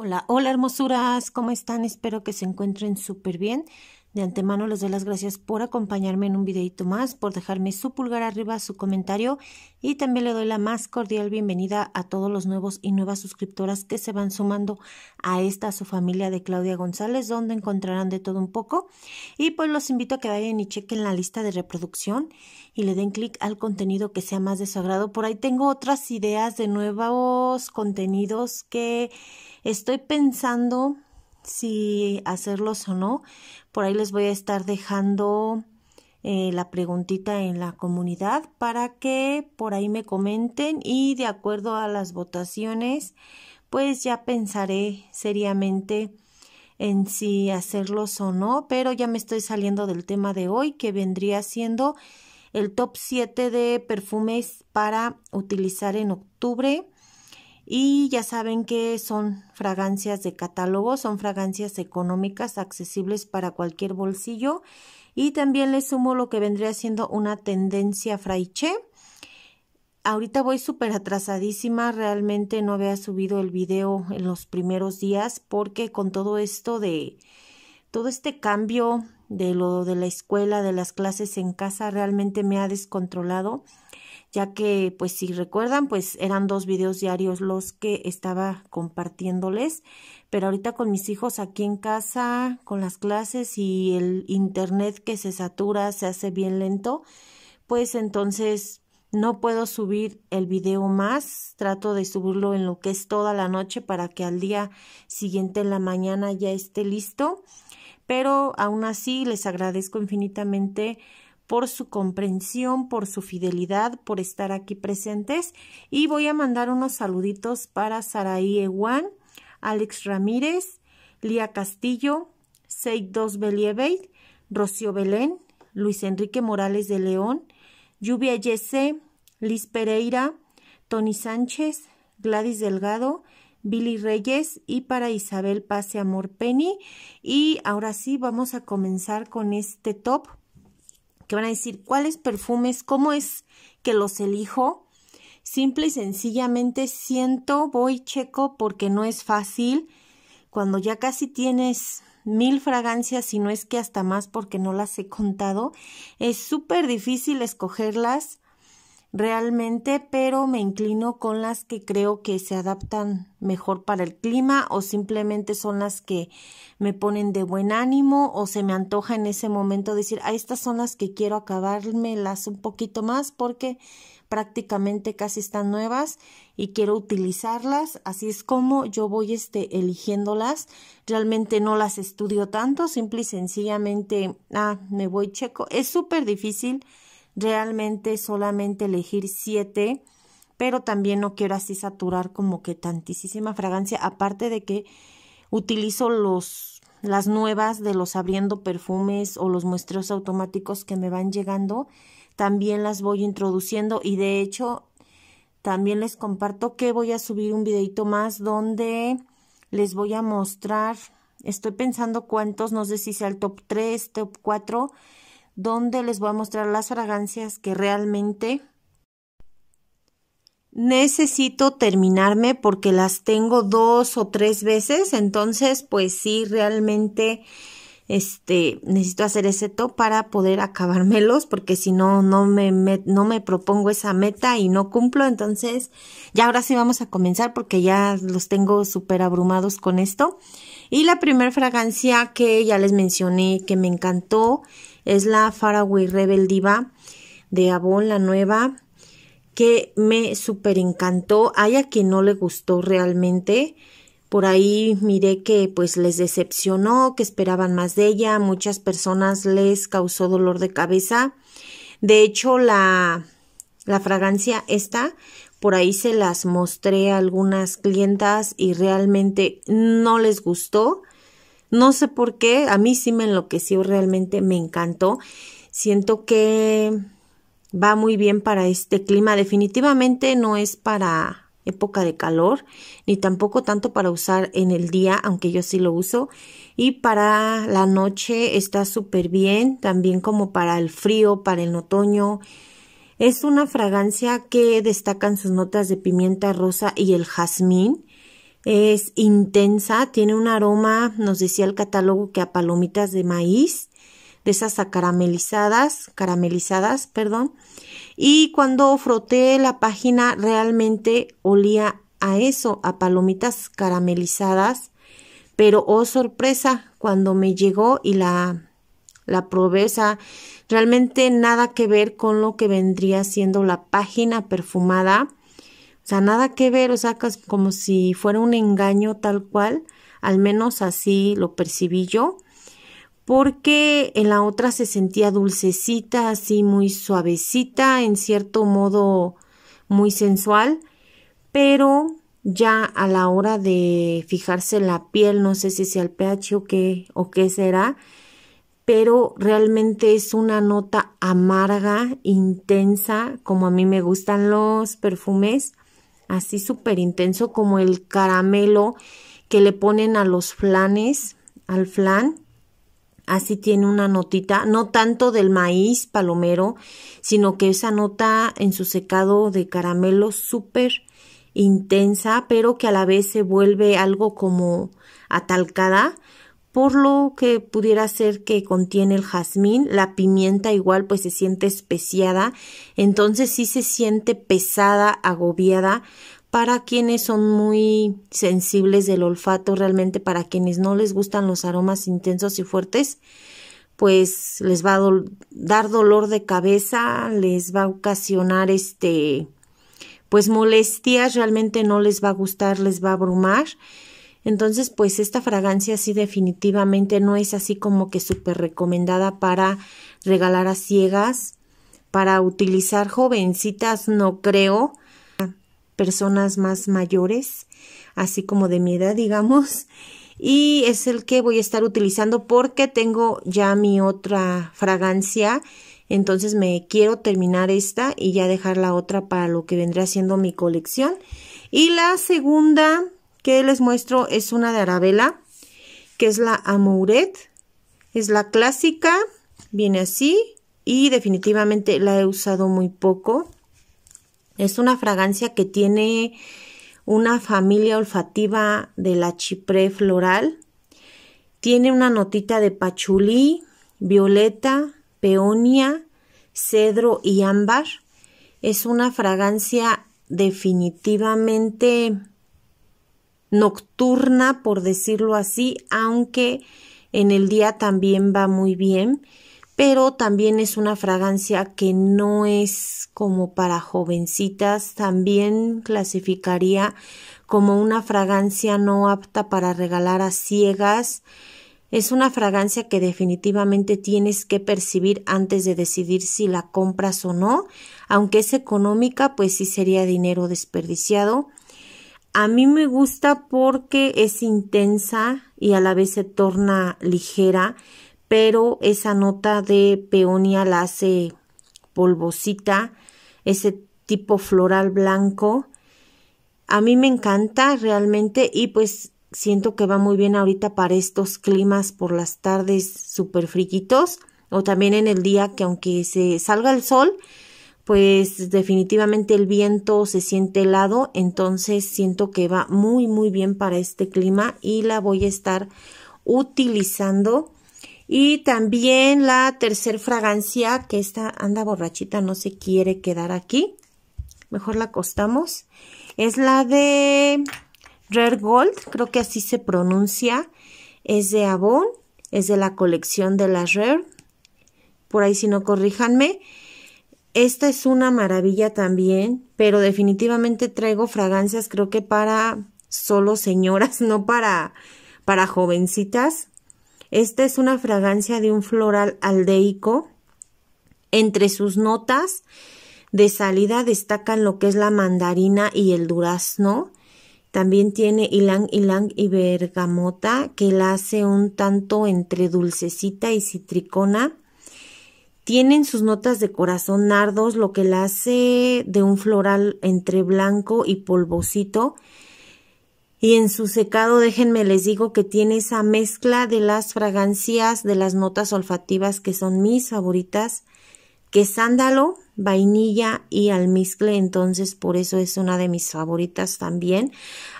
Hola, hola hermosuras, ¿cómo están? Espero que se encuentren súper bien. De antemano les doy las gracias por acompañarme en un videito más, por dejarme su pulgar arriba, su comentario y también le doy la más cordial bienvenida a todos los nuevos y nuevas suscriptoras que se van sumando a esta a su familia de Claudia González, donde encontrarán de todo un poco. Y pues los invito a que vayan y chequen la lista de reproducción y le den clic al contenido que sea más de su agrado. Por ahí tengo otras ideas de nuevos contenidos que estoy pensando si hacerlos o no. Por ahí les voy a estar dejando eh, la preguntita en la comunidad para que por ahí me comenten y de acuerdo a las votaciones, pues ya pensaré seriamente en si hacerlos o no, pero ya me estoy saliendo del tema de hoy que vendría siendo el top 7 de perfumes para utilizar en octubre y ya saben que son fragancias de catálogo, son fragancias económicas accesibles para cualquier bolsillo. Y también les sumo lo que vendría siendo una tendencia fraiche. Ahorita voy súper atrasadísima, realmente no había subido el video en los primeros días porque con todo esto de todo este cambio de lo de la escuela, de las clases en casa, realmente me ha descontrolado ya que pues si recuerdan pues eran dos videos diarios los que estaba compartiéndoles, pero ahorita con mis hijos aquí en casa, con las clases y el internet que se satura, se hace bien lento, pues entonces no puedo subir el video más, trato de subirlo en lo que es toda la noche para que al día siguiente en la mañana ya esté listo, pero aún así les agradezco infinitamente por su comprensión, por su fidelidad, por estar aquí presentes. Y voy a mandar unos saluditos para Saraí Ewan, Alex Ramírez, Lía Castillo, Seid Believe, Rocío Belén, Luis Enrique Morales de León, Lluvia Yese, Liz Pereira, Tony Sánchez, Gladys Delgado, Billy Reyes y para Isabel Pase Amor Penny. Y ahora sí vamos a comenzar con este top que van a decir cuáles perfumes, cómo es que los elijo. Simple y sencillamente siento, voy, checo, porque no es fácil. Cuando ya casi tienes mil fragancias, si no es que hasta más porque no las he contado, es súper difícil escogerlas realmente, pero me inclino con las que creo que se adaptan mejor para el clima o simplemente son las que me ponen de buen ánimo o se me antoja en ese momento decir, ah, estas son las que quiero acabármelas un poquito más porque prácticamente casi están nuevas y quiero utilizarlas, así es como yo voy este, eligiéndolas. Realmente no las estudio tanto, simple y sencillamente, ah, me voy checo. Es súper difícil realmente solamente elegir siete, pero también no quiero así saturar como que tantísima fragancia, aparte de que utilizo los las nuevas de los abriendo perfumes o los muestreos automáticos que me van llegando, también las voy introduciendo y de hecho también les comparto que voy a subir un videito más donde les voy a mostrar, estoy pensando cuántos, no sé si sea el top 3, top 4, donde les voy a mostrar las fragancias que realmente necesito terminarme porque las tengo dos o tres veces, entonces pues sí, realmente este, necesito hacer ese top para poder acabármelos, porque si no, no me, no me propongo esa meta y no cumplo. Entonces, ya ahora sí vamos a comenzar porque ya los tengo súper abrumados con esto. Y la primera fragancia que ya les mencioné que me encantó es la Faraway Rebel Diva de Avon, la nueva, que me súper encantó. Hay a quien no le gustó realmente. Por ahí miré que pues les decepcionó, que esperaban más de ella, muchas personas les causó dolor de cabeza. De hecho, la, la fragancia esta, por ahí se las mostré a algunas clientas y realmente no les gustó. No sé por qué, a mí sí me enloqueció, realmente me encantó. Siento que va muy bien para este clima. Definitivamente no es para época de calor, ni tampoco tanto para usar en el día, aunque yo sí lo uso. Y para la noche está súper bien, también como para el frío, para el otoño. Es una fragancia que destacan sus notas de pimienta rosa y el jazmín. Es intensa, tiene un aroma, nos decía el catálogo que a palomitas de maíz, de esas acaramelizadas, caramelizadas, perdón. Y cuando froté la página realmente olía a eso, a palomitas caramelizadas. Pero oh sorpresa, cuando me llegó y la, la probé, o sea, realmente nada que ver con lo que vendría siendo la página perfumada sea, nada que ver, o sea, como si fuera un engaño tal cual, al menos así lo percibí yo, porque en la otra se sentía dulcecita, así muy suavecita, en cierto modo muy sensual, pero ya a la hora de fijarse la piel, no sé si sea el pH o qué, o qué será, pero realmente es una nota amarga, intensa, como a mí me gustan los perfumes así súper intenso como el caramelo que le ponen a los flanes, al flan. Así tiene una notita, no tanto del maíz palomero, sino que esa nota en su secado de caramelo súper intensa, pero que a la vez se vuelve algo como atalcada por lo que pudiera ser que contiene el jazmín, la pimienta igual pues se siente especiada, entonces sí se siente pesada, agobiada, para quienes son muy sensibles del olfato, realmente para quienes no les gustan los aromas intensos y fuertes, pues les va a dar dolor de cabeza, les va a ocasionar este pues molestias, realmente no les va a gustar, les va a abrumar entonces, pues esta fragancia sí definitivamente no es así como que súper recomendada para regalar a ciegas, para utilizar jovencitas, no creo, personas más mayores, así como de mi edad, digamos. Y es el que voy a estar utilizando porque tengo ya mi otra fragancia entonces me quiero terminar esta y ya dejar la otra para lo que vendrá siendo mi colección. Y la segunda que les muestro es una de Arabella, que es la Amourette, es la clásica, viene así y definitivamente la he usado muy poco. Es una fragancia que tiene una familia olfativa de la chipre floral. Tiene una notita de pachulí, violeta, peonia, cedro y ámbar. Es una fragancia definitivamente nocturna, por decirlo así, aunque en el día también va muy bien, pero también es una fragancia que no es como para jovencitas, también clasificaría como una fragancia no apta para regalar a ciegas. Es una fragancia que definitivamente tienes que percibir antes de decidir si la compras o no. Aunque es económica, pues sí sería dinero desperdiciado. A mí me gusta porque es intensa y a la vez se torna ligera, pero esa nota de peonia la hace polvosita, ese tipo floral blanco. A mí me encanta realmente y pues siento que va muy bien ahorita para estos climas por las tardes súper friquitos o también en el día que aunque se salga el sol, pues definitivamente el viento se siente helado, entonces siento que va muy muy bien para este clima y la voy a estar utilizando. Y también la tercer fragancia, que esta anda borrachita, no se quiere quedar aquí. Mejor la acostamos. Es la de Rare Gold, creo que así se pronuncia. Es de Avon, es de la colección de las Rare. Por ahí si no, corríjanme. Esta es una maravilla también, pero definitivamente traigo fragancias creo que para solo señoras, no para, para jovencitas. Esta es una fragancia de un floral aldeico. Entre sus notas de salida destacan lo que es la mandarina y el durazno. También tiene ylang ylang y bergamota que la hace un tanto entre dulcecita y citricona. Tienen sus notas de corazón nardos, lo que la hace de un floral entre blanco y polvosito. Y en su secado, déjenme les digo que tiene esa mezcla de las fragancias, de las notas olfativas que son mis favoritas, que es sándalo, vainilla y almizcle, entonces por eso es una de mis favoritas también.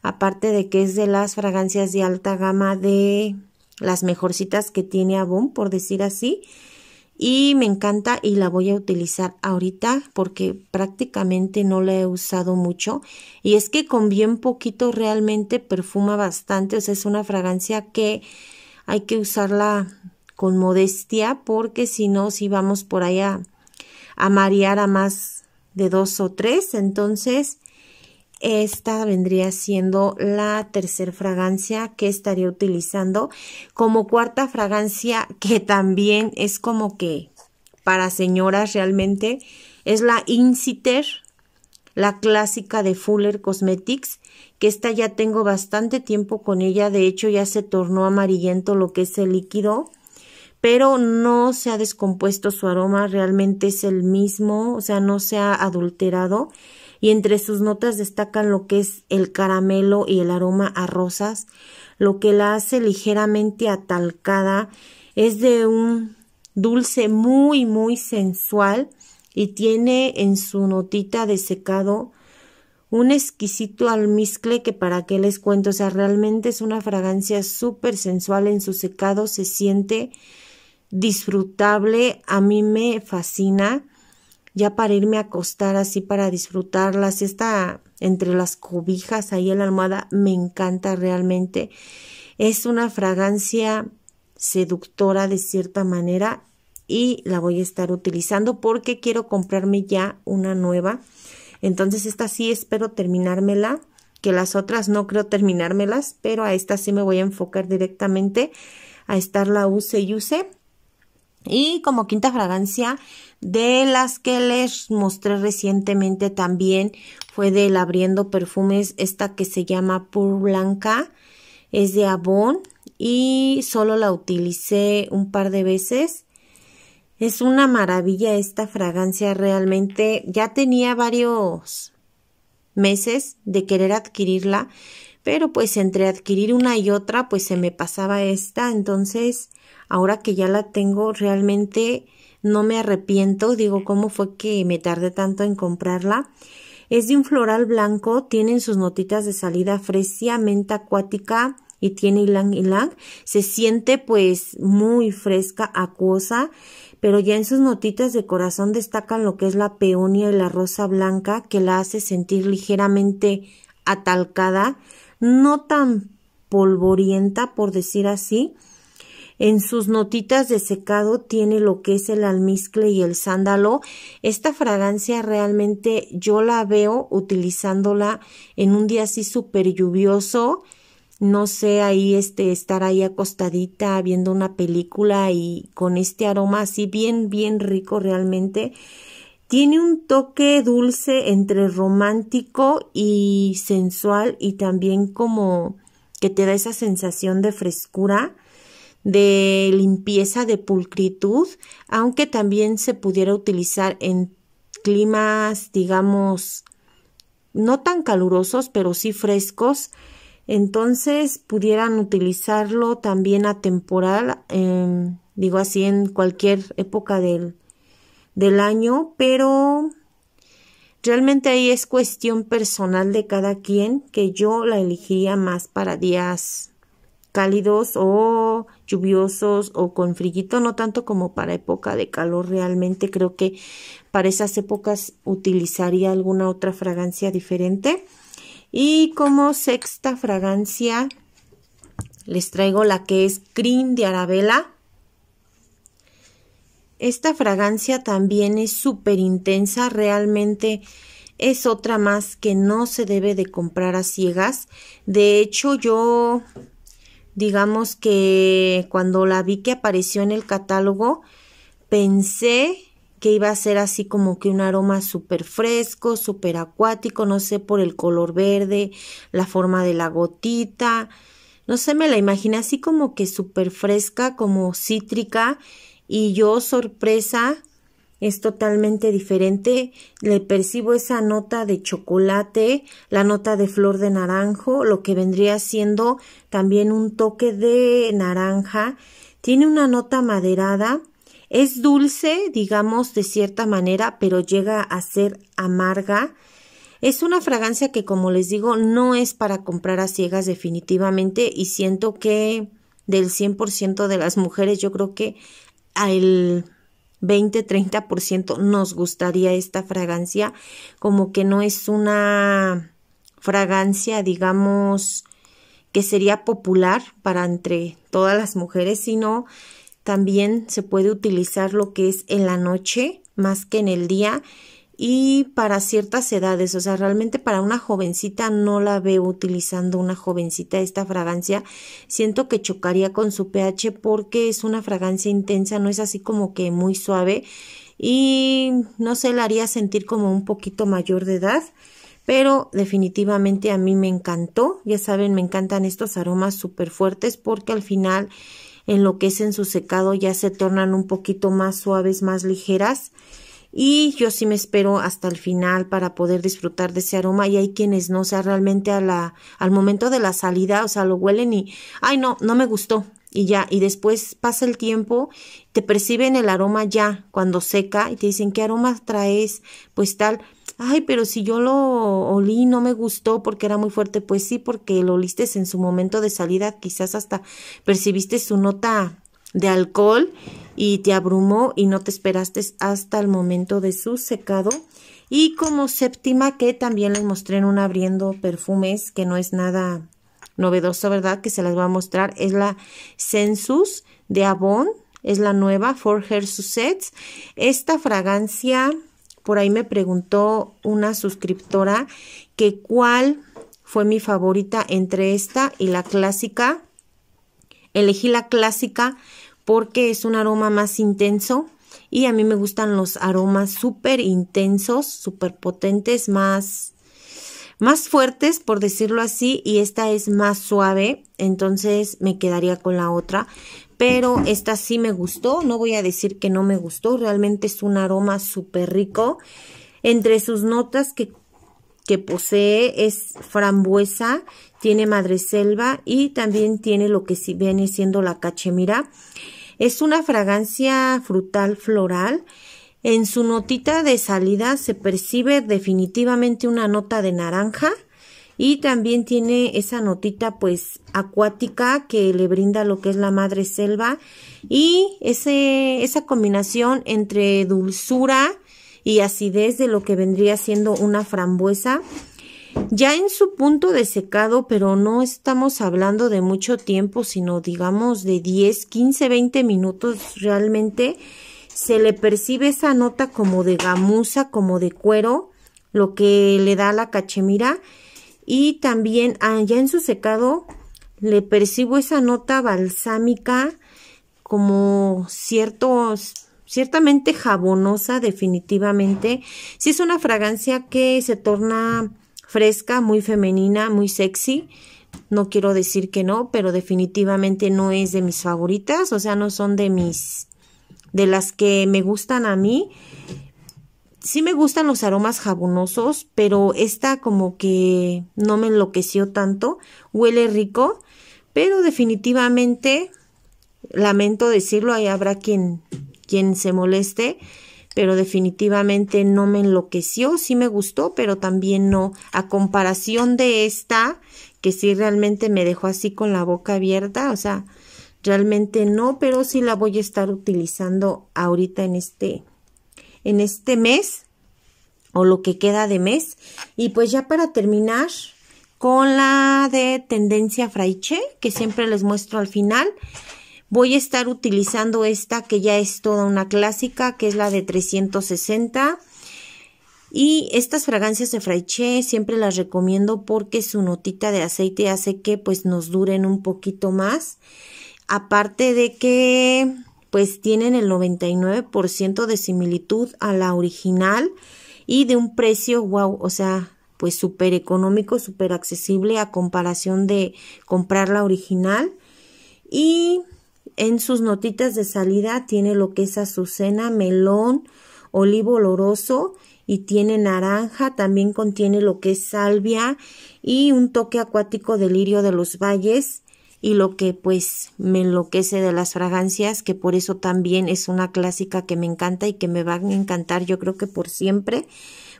Aparte de que es de las fragancias de alta gama de las mejorcitas que tiene Avon, por decir así y me encanta y la voy a utilizar ahorita porque prácticamente no la he usado mucho y es que con bien poquito realmente perfuma bastante, o sea, es una fragancia que hay que usarla con modestia porque si no, si vamos por ahí a, a marear a más de dos o tres, entonces esta vendría siendo la tercera fragancia que estaría utilizando. Como cuarta fragancia que también es como que para señoras realmente es la Inciter, la clásica de Fuller Cosmetics, que esta ya tengo bastante tiempo con ella, de hecho ya se tornó amarillento lo que es el líquido, pero no se ha descompuesto su aroma, realmente es el mismo, o sea, no se ha adulterado y entre sus notas destacan lo que es el caramelo y el aroma a rosas, lo que la hace ligeramente atalcada, es de un dulce muy muy sensual y tiene en su notita de secado un exquisito almizcle que para qué les cuento, o sea, realmente es una fragancia súper sensual en su secado, se siente disfrutable, a mí me fascina ya para irme a acostar así para disfrutarlas, esta entre las cobijas ahí en la almohada me encanta realmente. Es una fragancia seductora de cierta manera y la voy a estar utilizando porque quiero comprarme ya una nueva. Entonces esta sí espero terminármela, que las otras no creo terminármelas, pero a esta sí me voy a enfocar directamente a estarla use y use y como quinta fragancia, de las que les mostré recientemente también fue del Abriendo Perfumes, esta que se llama Pur Blanca, es de Avon y solo la utilicé un par de veces. Es una maravilla esta fragancia realmente, ya tenía varios meses de querer adquirirla, pero pues entre adquirir una y otra pues se me pasaba esta, entonces ahora que ya la tengo, realmente no me arrepiento, digo, ¿cómo fue que me tardé tanto en comprarla? Es de un floral blanco, tienen sus notitas de salida fresia, menta acuática y tiene ylang ylang. Se siente pues muy fresca, acuosa, pero ya en sus notitas de corazón destacan lo que es la peonia y la rosa blanca que la hace sentir ligeramente atalcada, no tan polvorienta por decir así, en sus notitas de secado tiene lo que es el almizcle y el sándalo. Esta fragancia realmente yo la veo utilizándola en un día así súper lluvioso. No sé, ahí este, estar ahí acostadita viendo una película y con este aroma así bien, bien rico realmente. Tiene un toque dulce entre romántico y sensual y también como que te da esa sensación de frescura de limpieza, de pulcritud, aunque también se pudiera utilizar en climas, digamos, no tan calurosos, pero sí frescos. Entonces pudieran utilizarlo también a temporal, em, digo así, en cualquier época del, del año, pero realmente ahí es cuestión personal de cada quien que yo la elegiría más para días cálidos o lluviosos o con frillito, no tanto como para época de calor realmente. Creo que para esas épocas utilizaría alguna otra fragancia diferente. Y como sexta fragancia les traigo la que es Cream de Arabella. Esta fragancia también es súper intensa, realmente es otra más que no se debe de comprar a ciegas. De hecho, yo digamos que cuando la vi que apareció en el catálogo, pensé que iba a ser así como que un aroma súper fresco, súper acuático, no sé, por el color verde, la forma de la gotita, no sé, me la imaginé así como que súper fresca, como cítrica, y yo sorpresa es totalmente diferente. Le percibo esa nota de chocolate, la nota de flor de naranjo, lo que vendría siendo también un toque de naranja. Tiene una nota maderada. Es dulce, digamos, de cierta manera, pero llega a ser amarga. Es una fragancia que, como les digo, no es para comprar a ciegas definitivamente y siento que del 100% de las mujeres yo creo que el 20-30% nos gustaría esta fragancia, como que no es una fragancia, digamos, que sería popular para entre todas las mujeres, sino también se puede utilizar lo que es en la noche más que en el día y para ciertas edades, o sea, realmente para una jovencita no la veo utilizando una jovencita esta fragancia. Siento que chocaría con su pH porque es una fragancia intensa, no es así como que muy suave y no se la haría sentir como un poquito mayor de edad. Pero definitivamente a mí me encantó, ya saben, me encantan estos aromas súper fuertes porque al final en lo que es en su secado ya se tornan un poquito más suaves, más ligeras y yo sí me espero hasta el final para poder disfrutar de ese aroma y hay quienes no, o sea, realmente a la, al momento de la salida, o sea, lo huelen y, ay no, no me gustó y ya, y después pasa el tiempo, te perciben el aroma ya cuando seca y te dicen, ¿qué aroma traes? Pues tal, ay, pero si yo lo olí, no me gustó porque era muy fuerte, pues sí, porque lo oliste en su momento de salida, quizás hasta percibiste su nota de alcohol y te abrumó y no te esperaste hasta el momento de su secado. Y como séptima, que también les mostré en un abriendo perfumes, que no es nada novedoso, ¿verdad? Que se las va a mostrar, es la Census de Avon, es la nueva For Her Susets. Esta fragancia, por ahí me preguntó una suscriptora que cuál fue mi favorita entre esta y la clásica. Elegí la clásica porque es un aroma más intenso y a mí me gustan los aromas súper intensos, súper potentes, más, más fuertes, por decirlo así, y esta es más suave, entonces me quedaría con la otra. Pero esta sí me gustó, no voy a decir que no me gustó, realmente es un aroma súper rico. Entre sus notas que, que posee es frambuesa, tiene madreselva y también tiene lo que viene siendo la cachemira. Es una fragancia frutal floral. En su notita de salida se percibe definitivamente una nota de naranja y también tiene esa notita pues acuática que le brinda lo que es la madre selva y ese, esa combinación entre dulzura y acidez de lo que vendría siendo una frambuesa ya en su punto de secado, pero no estamos hablando de mucho tiempo, sino digamos de 10, 15, 20 minutos realmente, se le percibe esa nota como de gamuza, como de cuero, lo que le da la cachemira. Y también ah, ya en su secado le percibo esa nota balsámica como ciertos ciertamente jabonosa definitivamente. Si sí es una fragancia que se torna fresca, muy femenina, muy sexy. No quiero decir que no, pero definitivamente no es de mis favoritas, o sea, no son de mis de las que me gustan a mí. Sí me gustan los aromas jabonosos, pero esta como que no me enloqueció tanto. Huele rico, pero definitivamente lamento decirlo, ahí habrá quien quien se moleste pero definitivamente no me enloqueció, sí me gustó, pero también no, a comparación de esta, que sí realmente me dejó así con la boca abierta, o sea, realmente no, pero sí la voy a estar utilizando ahorita en este, en este mes, o lo que queda de mes, y pues ya para terminar, con la de tendencia fraiche, que siempre les muestro al final, Voy a estar utilizando esta que ya es toda una clásica, que es la de 360. Y estas fragancias de Fraiche siempre las recomiendo porque su notita de aceite hace que pues nos duren un poquito más. Aparte de que pues tienen el 99% de similitud a la original y de un precio wow, o sea, pues súper económico, súper accesible a comparación de comprar la original. Y en sus notitas de salida tiene lo que es azucena, melón, olivo oloroso y tiene naranja, también contiene lo que es salvia y un toque acuático de lirio de los valles y lo que pues me enloquece de las fragancias, que por eso también es una clásica que me encanta y que me va a encantar yo creo que por siempre,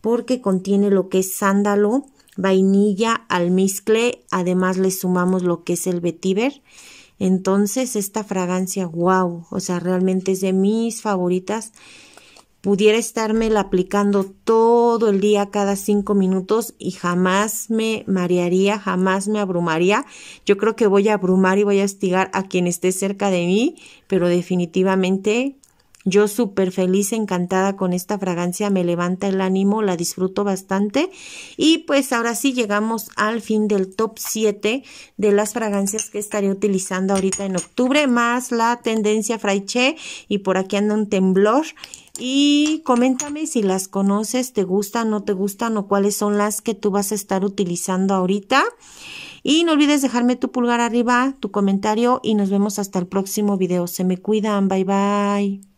porque contiene lo que es sándalo, vainilla, almizcle, además le sumamos lo que es el vetiver entonces esta fragancia, wow, o sea, realmente es de mis favoritas. Pudiera estarme la aplicando todo el día, cada cinco minutos y jamás me marearía, jamás me abrumaría. Yo creo que voy a abrumar y voy a estigar a quien esté cerca de mí, pero definitivamente yo súper feliz, encantada con esta fragancia, me levanta el ánimo, la disfruto bastante. Y pues ahora sí llegamos al fin del top 7 de las fragancias que estaré utilizando ahorita en octubre, más la tendencia Fraiche y por aquí anda un temblor. Y coméntame si las conoces, te gustan, no te gustan o cuáles son las que tú vas a estar utilizando ahorita. Y no olvides dejarme tu pulgar arriba, tu comentario y nos vemos hasta el próximo video. Se me cuidan, bye bye.